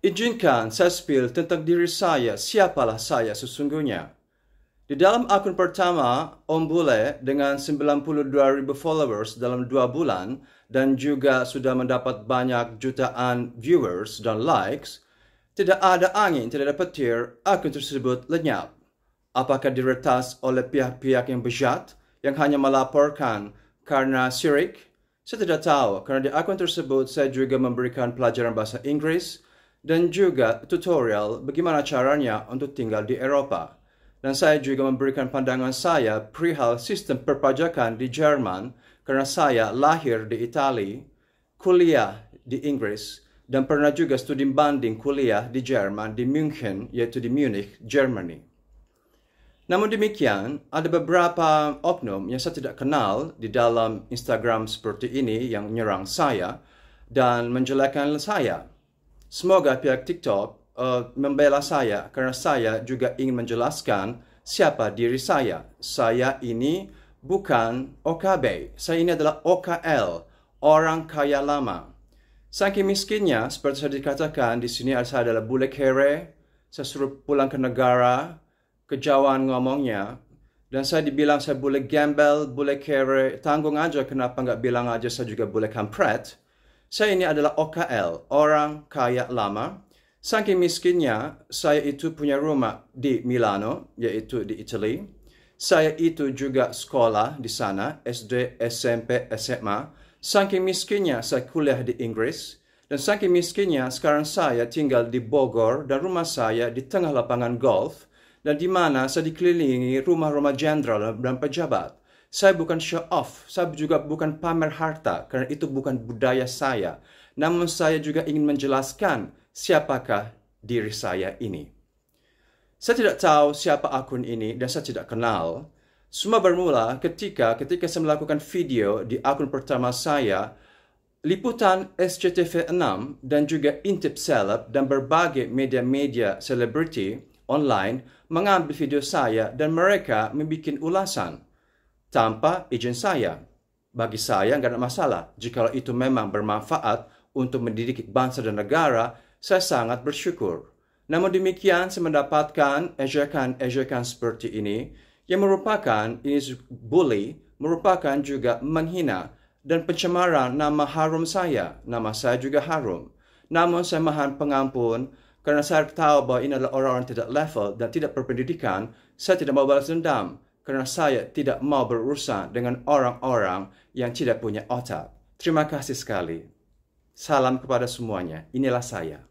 Ijinkan saya spill tentang diri saya, siapalah saya sesungguhnya. Di dalam akun pertama, Om Bule dengan 92 ribu followers dalam dua bulan dan juga sudah mendapat banyak jutaan viewers dan likes, tidak ada angin, tidak ada petir, akun tersebut lenyap. Apakah diretas oleh pihak-pihak yang bejat yang hanya melaporkan karena syirik? Saya tidak tahu, karena di akun tersebut saya juga memberikan pelajaran bahasa Inggris, dan juga tutorial bagaimana caranya untuk tinggal di Eropa. Dan saya juga memberikan pandangan saya perihal sistem perpajakan di Jerman karena saya lahir di Itali, kuliah di Inggris, dan pernah juga studi banding kuliah di Jerman di München, yaitu di Munich, Germany. Namun demikian, ada beberapa oknum yang saya tidak kenal di dalam Instagram seperti ini yang menyerang saya dan menjelekkan saya. Semoga pihak TikTok uh, membela saya karena saya juga ingin menjelaskan siapa diri saya. Saya ini bukan OKB, saya ini adalah OKL, orang kaya lama. Saking miskinnya, seperti saya dikatakan, di sini saya adalah bule kere, saya suruh pulang ke negara, kejauhan ngomongnya, dan saya dibilang saya boleh gamble, boleh kere, tanggung aja kenapa nggak bilang aja saya juga boleh kampret. Saya ini adalah OKL, orang kaya lama. Saking miskinnya, saya itu punya rumah di Milano, yaitu di Italy. Saya itu juga sekolah di sana, SD, SMP, SMA. Saking miskinnya, saya kuliah di Inggris. Dan saking miskinnya, sekarang saya tinggal di Bogor dan rumah saya di tengah lapangan golf. Dan di mana saya dikelilingi rumah-rumah jenderal dan pejabat. Saya bukan show off, saya juga bukan pamer harta, karena itu bukan budaya saya. Namun saya juga ingin menjelaskan siapakah diri saya ini. Saya tidak tahu siapa akun ini dan saya tidak kenal. Semua bermula ketika ketika saya melakukan video di akun pertama saya, liputan SCTV6 dan juga Intip seleb dan berbagai media-media selebriti online mengambil video saya dan mereka membuat ulasan tanpa izin saya. Bagi saya nggak ada masalah. Jikalau itu memang bermanfaat untuk mendidik bangsa dan negara, saya sangat bersyukur. Namun demikian, saya mendapatkan ejekan-ejekan seperti ini yang merupakan ini bully, merupakan juga menghina dan pencemaran nama harum saya. Nama saya juga harum. Namun saya mohon pengampun karena saya tahu bahwa ini adalah orang-orang tidak level dan tidak berpendidikan. Saya tidak mau balas dendam karena saya tidak mau berurusan dengan orang-orang yang tidak punya otak. Terima kasih sekali. Salam kepada semuanya. Inilah saya.